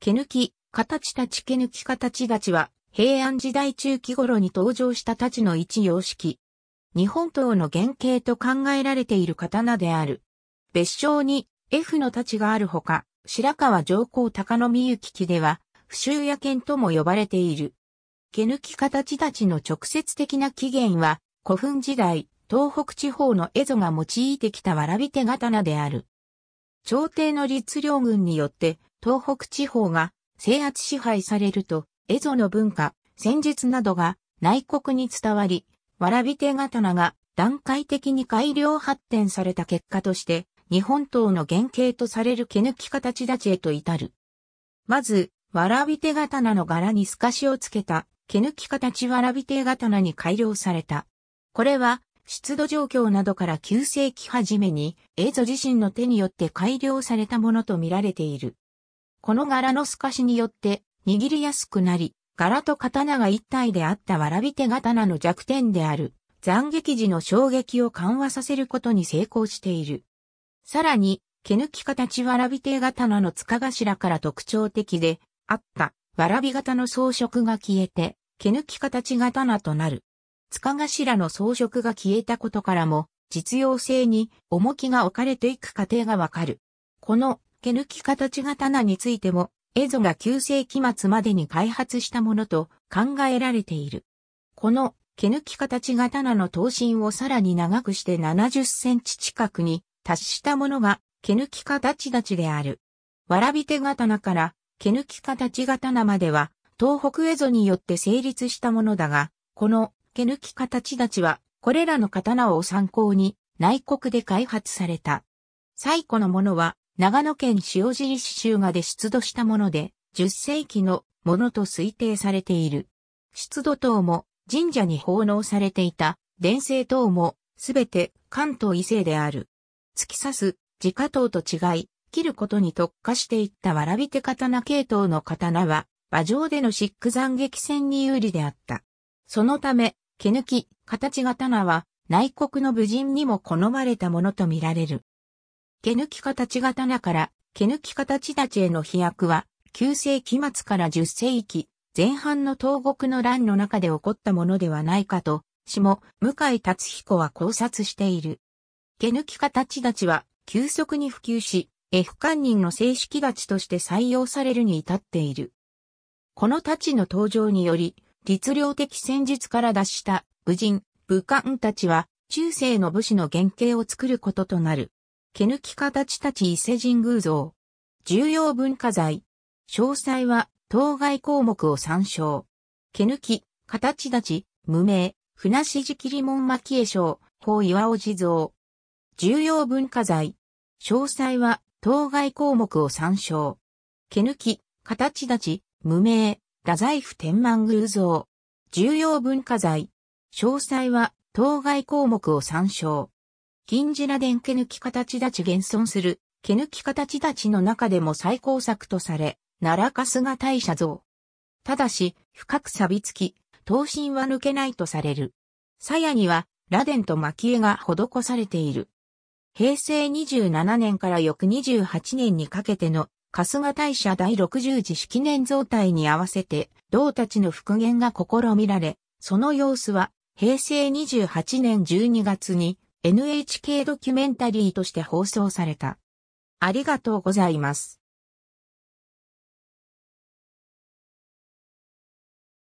毛抜き、形たち毛抜き形たちは、平安時代中期頃に登場したたちの一様式。日本刀の原型と考えられている刀である。別称に F のたちがあるほか、白川上皇高野美幸記では、不修や剣とも呼ばれている。毛抜き形たちの直接的な起源は、古墳時代、東北地方の蝦夷が用いてきたわらび手刀である。朝廷の律令軍によって、東北地方が制圧支配されると、蝦夷の文化、戦術などが内国に伝わり、蕨手刀が段階的に改良発展された結果として、日本刀の原型とされる毛抜き形立ちへと至る。まず、蕨手刀の柄に透かしをつけた、毛抜き形蕨手刀に改良された。これは、湿度状況などから9世紀初めに、エゾ自身の手によって改良されたものと見られている。この柄の透かしによって握りやすくなり、柄と刀が一体であったわらび手刀の弱点である、斬撃時の衝撃を緩和させることに成功している。さらに、毛抜き形わらび手刀の塚頭から特徴的であった、わらび型の装飾が消えて、毛抜き形刀となる。塚頭の装飾が消えたことからも、実用性に重きが置かれていく過程がわかる。この毛抜き形刀についても、エゾが9世紀末までに開発したものと考えられている。この毛抜き形刀の刀身をさらに長くして70センチ近くに達したものが毛抜き形立である。わらび手刀から毛抜き形刀までは東北エゾによって成立したものだが、この毛抜き形立はこれらの刀を参考に内国で開発された。最古のものは長野県塩尻市州がで出土したもので、10世紀のものと推定されている。出土等も神社に奉納されていた伝生等もすべて関東異性である。突き刺す自家刀と違い、切ることに特化していったわらび手刀系統の刀は、馬上でのシック斬撃戦に有利であった。そのため、毛抜き、形刀は内国の武人にも好まれたものとみられる。毛抜き形刀から、毛抜き形立への飛躍は、9世紀末から10世紀前半の東国の乱の中で起こったものではないかと、下、向井達彦は考察している。毛抜き形立は、急速に普及し、F 官人の正式立ちとして採用されるに至っている。この立ちの登場により、律令的戦術から脱した武人、武官たちは、中世の武士の原型を作ることとなる。毛抜き形たち伊勢神宮像。重要文化財。詳細は、当該項目を参照。毛抜き、形立ち、無名、船しじきり門巻絵章、法岩尾地蔵。重要文化財。詳細は、当該項目を参照。毛抜き、形立ち、無名、太宰府天満宮像。重要文化財。詳細は、当該項目を参照。銀白伝毛抜き形立ち現存する、毛抜き形立ちの中でも最高作とされ、奈良春日大社像。ただし、深く錆びつき、刀身は抜けないとされる。鞘には、螺鈿と蒔絵が施されている。平成27年から翌28年にかけての春日大社第60次式年造体に合わせて、銅たちの復元が試みられ、その様子は平成28年12月に NHK ドキュメンタリーとして放送された。ありがとうございます。